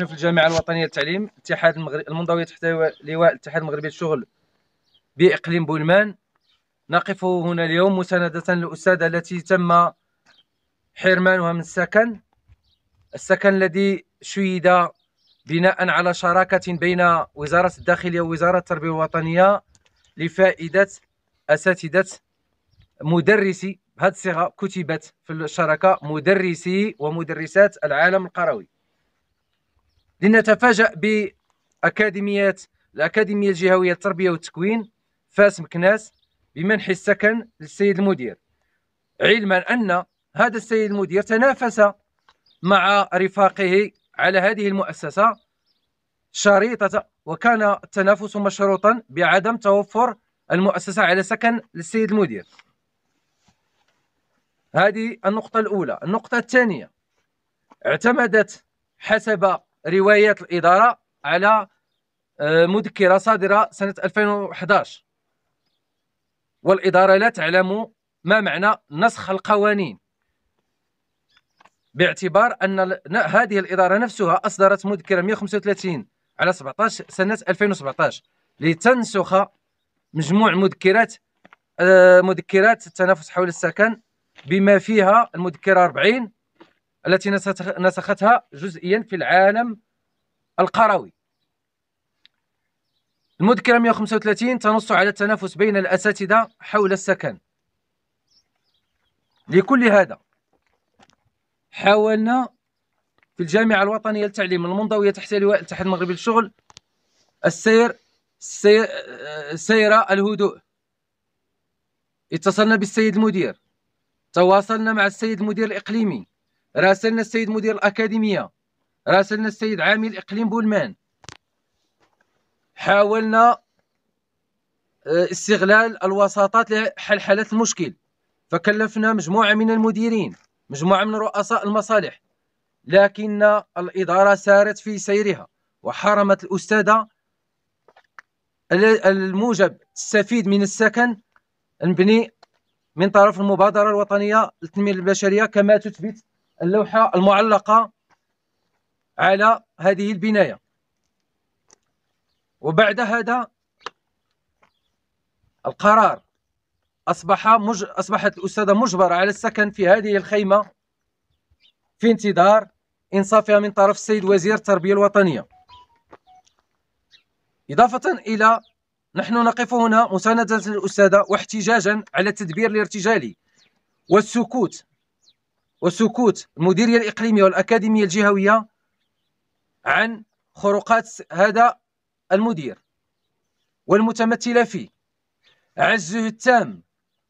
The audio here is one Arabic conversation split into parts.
نحن في الجامعه الوطنيه للتعليم اتحاد المغرب المنضويه تحت لواء الاتحاد المغربي للشغل باقليم بولمان نقف هنا اليوم مسانده للاستاذه التي تم حرمانها من السكن السكن الذي شيد بناء على شراكه بين وزاره الداخليه ووزاره التربيه الوطنيه لفائده اساتذه مدرسي هذه الصيغه كتبت في الشراكه مدرسي ومدرسات العالم القروي لنتفاجأ بأكاديميات الأكاديمية الجهوية للتربية والتكوين فاس مكناس بمنح السكن للسيد المدير علما أن هذا السيد المدير تنافس مع رفاقه على هذه المؤسسة شريطة وكان التنافس مشروطا بعدم توفر المؤسسة على سكن للسيد المدير هذه النقطة الأولى النقطة الثانية اعتمدت حسب روايه الاداره على آه، مذكره صادره سنه 2011 والاداره لا تعلم ما معنى نسخ القوانين باعتبار ان هذه الاداره نفسها اصدرت مذكره 135 على 17 سنه 2017 لتنسخ مجموع مذكرات آه، مذكرات التنافس حول السكن بما فيها المذكره 40 التي نسختها جزئيا في العالم القروي المذكرة 135 تنص على التنافس بين الأساتذة حول السكن لكل هذا حاولنا في الجامعة الوطنية للتعليم المنضوية تحت لواء الاتحاد المغربي للشغل السير السير سيرة الهدوء اتصلنا بالسيد المدير تواصلنا مع السيد المدير الإقليمي راسلنا السيد مدير الأكاديمية راسلنا السيد عامل إقليم بولمان حاولنا آه، استغلال الوساطات لحل حالة المشكل فكلفنا مجموعة من المديرين مجموعة من رؤساء المصالح لكن الإدارة سارت في سيرها وحرمت الأستاذة الموجب السفيد من السكن نبني من طرف المبادرة الوطنية للتنمية البشرية كما تثبت اللوحة المعلقة على هذه البناية وبعد هذا القرار أصبح مج... أصبحت الأستاذة مجبرة على السكن في هذه الخيمة في انتظار إنصافها من طرف السيد وزير التربية الوطنية إضافة إلى نحن نقف هنا مساندة للأستاذة واحتجاجا على التدبير الارتجالي والسكوت وسكوت المديريه الاقليميه والاكاديميه الجهويه عن خروقات هذا المدير والمتمثله فيه عزه التام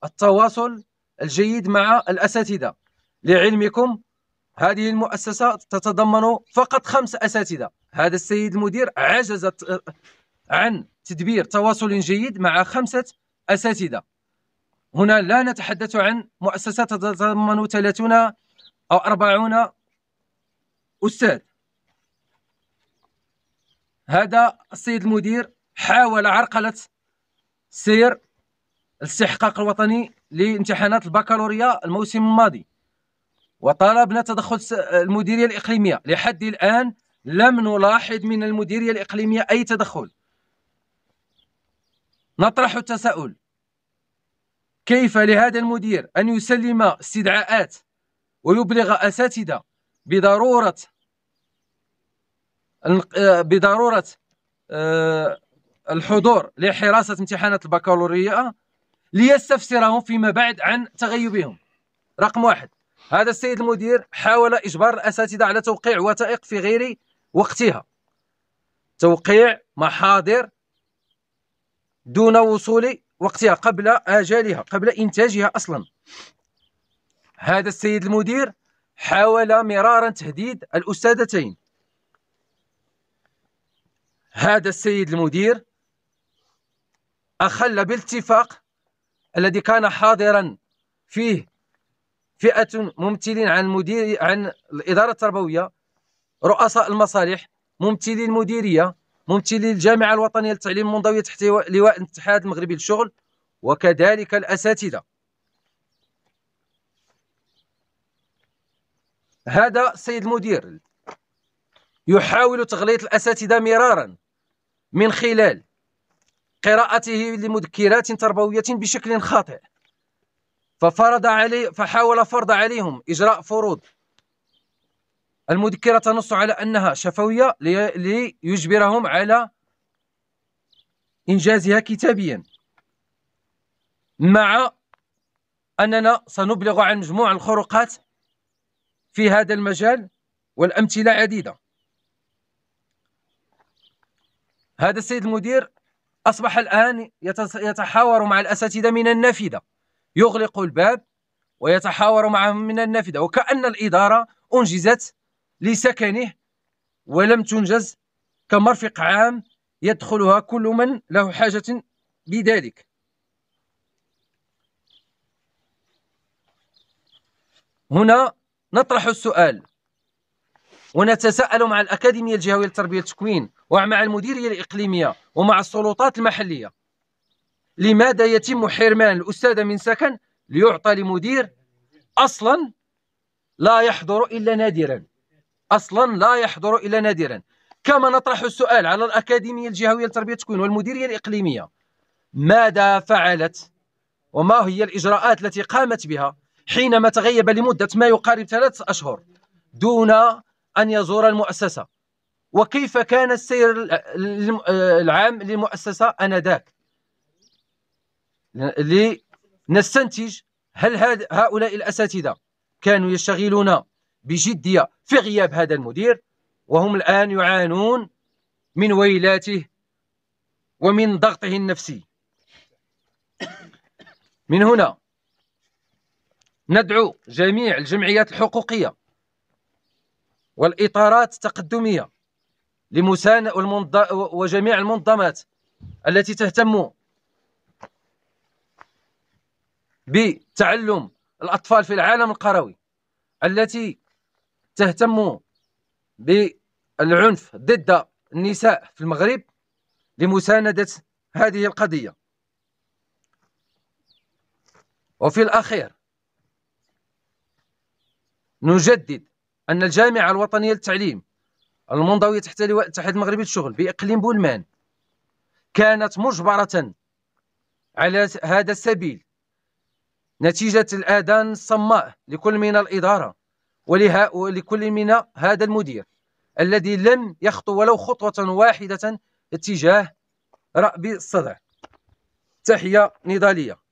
التواصل الجيد مع الاساتذه لعلمكم هذه المؤسسه تتضمن فقط خمس اساتذه هذا السيد المدير عجز عن تدبير تواصل جيد مع خمسه اساتذه هنا لا نتحدث عن مؤسسة تتضمن 30 أو 40 أستاذ هذا السيد المدير حاول عرقلة سير الاستحقاق الوطني لامتحانات البكالوريا الموسم الماضي وطلبنا تدخل المديرية الإقليمية لحد الآن لم نلاحظ من المديرية الإقليمية أي تدخل نطرح التساؤل كيف لهذا المدير أن يسلم استدعاءات ويبلغ أساتذة بضرورة آه، بضرورة آه، الحضور لحراسة امتحانات البكالوريا ليستفسرهم فيما بعد عن تغيبهم رقم واحد هذا السيد المدير حاول إجبار الأساتذة على توقيع وثائق في غير وقتها توقيع محاضر دون وصول وقتها قبل اجالها قبل انتاجها اصلا هذا السيد المدير حاول مرارا تهديد الاستاذتين هذا السيد المدير اخل بالاتفاق الذي كان حاضرا فيه فئه ممثلين عن المدير عن الاداره التربويه رؤساء المصالح ممثلي المديريه ممثلي الجامعه الوطنيه للتعليم المنضويه تحت لواء الاتحاد المغربي للشغل وكذلك الاساتذه هذا السيد المدير يحاول تغليط الاساتذه مرارا من خلال قراءته لمذكرات تربويه بشكل خاطئ ففرض علي فحاول فرض عليهم اجراء فروض المذكرة تنص على أنها شفوية ليجبرهم على إنجازها كتابيا مع أننا سنبلغ عن مجموع الخروقات في هذا المجال والأمثلة عديدة هذا السيد المدير أصبح الآن يتحاور مع الأساتذة من النافذة يغلق الباب ويتحاور معهم من النافذة وكأن الإدارة أنجزت لسكنه ولم تنجز كمرفق عام يدخلها كل من له حاجة بذلك هنا نطرح السؤال ونتساءل مع الأكاديمية الجهوية للتربية والتكوين ومع المديرية الإقليمية ومع السلطات المحلية لماذا يتم حرمان الأستاذة من سكن ليعطى لمدير أصلا لا يحضر إلا نادرا أصلا لا يحضر إلا نادرا كما نطرح السؤال على الأكاديمية الجهوية لتربية التكوين والمديرية الإقليمية ماذا فعلت وما هي الإجراءات التي قامت بها حينما تغيب لمدة ما يقارب ثلاثة أشهر دون أن يزور المؤسسة وكيف كان السير العام للمؤسسة أنذاك لنستنتج هل هؤلاء الأساتذة كانوا يشتغلون بجدية في غياب هذا المدير وهم الآن يعانون من ويلاته ومن ضغطه النفسي من هنا ندعو جميع الجمعيات الحقوقية والإطارات التقدمية لمسان وجميع المنظمات التي تهتم بتعلم الأطفال في العالم القروي التي تهتم بالعنف ضد النساء في المغرب لمساندة هذه القضية وفي الأخير نجدد أن الجامعة الوطنية للتعليم المنضوية تحت لواء الاتحاد المغربي للشغل بإقليم بولمان كانت مجبرة على هذا السبيل نتيجة الآذان الصماء لكل من الإدارة ولكل من هذا المدير الذي لم يخطو ولو خطوة واحدة اتجاه رأب الصدع تحية نضالية